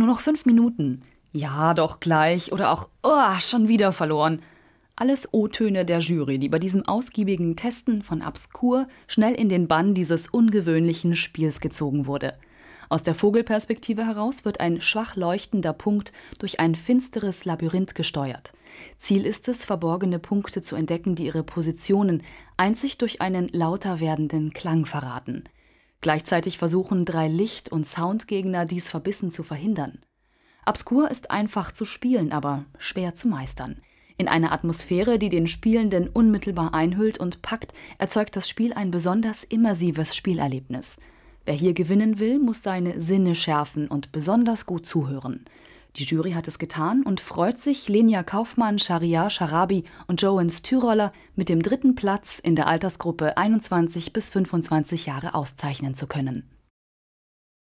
Nur noch fünf Minuten. Ja, doch gleich. Oder auch, oh, schon wieder verloren. Alles O-Töne der Jury, die bei diesem ausgiebigen Testen von Obskur schnell in den Bann dieses ungewöhnlichen Spiels gezogen wurde. Aus der Vogelperspektive heraus wird ein schwach leuchtender Punkt durch ein finsteres Labyrinth gesteuert. Ziel ist es, verborgene Punkte zu entdecken, die ihre Positionen einzig durch einen lauter werdenden Klang verraten. Gleichzeitig versuchen drei Licht- und Soundgegner dies verbissen zu verhindern. Obskur ist einfach zu spielen, aber schwer zu meistern. In einer Atmosphäre, die den Spielenden unmittelbar einhüllt und packt, erzeugt das Spiel ein besonders immersives Spielerlebnis. Wer hier gewinnen will, muss seine Sinne schärfen und besonders gut zuhören. Die Jury hat es getan und freut sich, Lenia Kaufmann, Sharia Sharabi und Joens Tyroller mit dem dritten Platz in der Altersgruppe 21 bis 25 Jahre auszeichnen zu können.